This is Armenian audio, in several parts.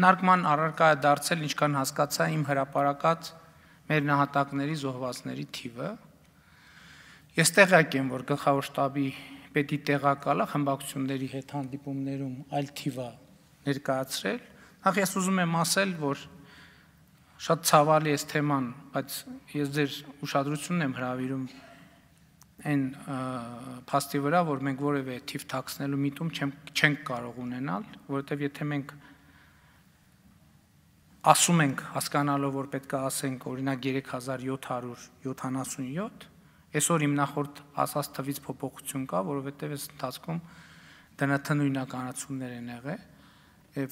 Քննարկման առարկա է դարձել, ինչքան հասկացա իմ հրաապարակած մեր նահատակների զոհվածների թիվը։ Ես տեղյակ եմ, որ գլխավոր штаբի պետի տեղակալը խմբակցությունների հետ հանդիպումներում այլ թիվա ներկայացրել։ Նախ ես ուզում եմ ասել, որ շատ ցավալի է այս թեման, բայց ես ձեր ուշադրությունն եմ հրավիրում այն փաստի վրա, որ մենք որևէ թիվ թաքցնելու միտում չենք չենք կարող ունենալ, որովհետև եթե մենք ասում ենք հասկանալով որ պետք է ասենք օրինակ 3777 այսօր իմ նախորդ ասած թվից փոփոխություն կա որովհետև այս ընթացքում ԴՆԹ նույնականացումներ են եղել եւ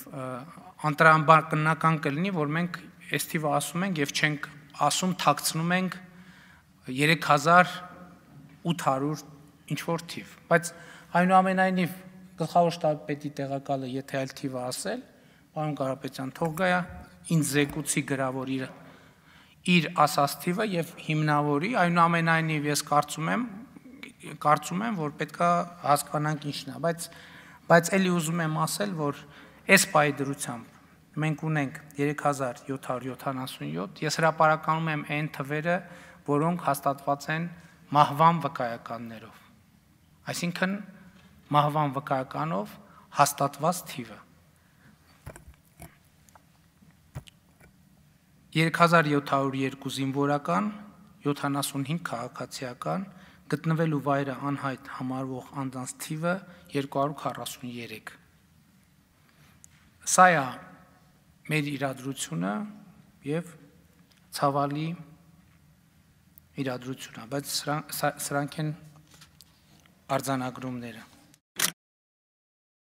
անտրամբար կնական կլինի որ մենք այս թիվը ասում ենք եւ չենք ասում թաքցնում ենք 3800 ինչ որ թիվ բայց այնուամենայնիվ գլխավոր շտաբի պետի տեղակալը եթե այլ թիվը ասել պարոն Կարապետյան թող գա ինձ զեկուցի գրավոր իր իր ասած թիվը եւ հիմնավորի այնուամենայնիվ ես կարծում եմ կարծում եմ որ պետքա հասկանանք ինչն է բայց բայց ելի ուզում եմ ասել որ այս բայդրությամբ մենք ունենք 3777 ես հրապարականում եմ այն թվերը որոնք հաստատված են մահվան վկայականներով այսինքն մահվան վկայականով հաստատված թիվը 3702 զինվորական, 75 քաղաքացիական, գտնվելու վայրը անհայտ համարվող անձանց թիվը 243։ Սա է մեր իրադրությունը եւ ցավալի իրադրությունը, բայց սրանք, սրանք են արձանագրումները։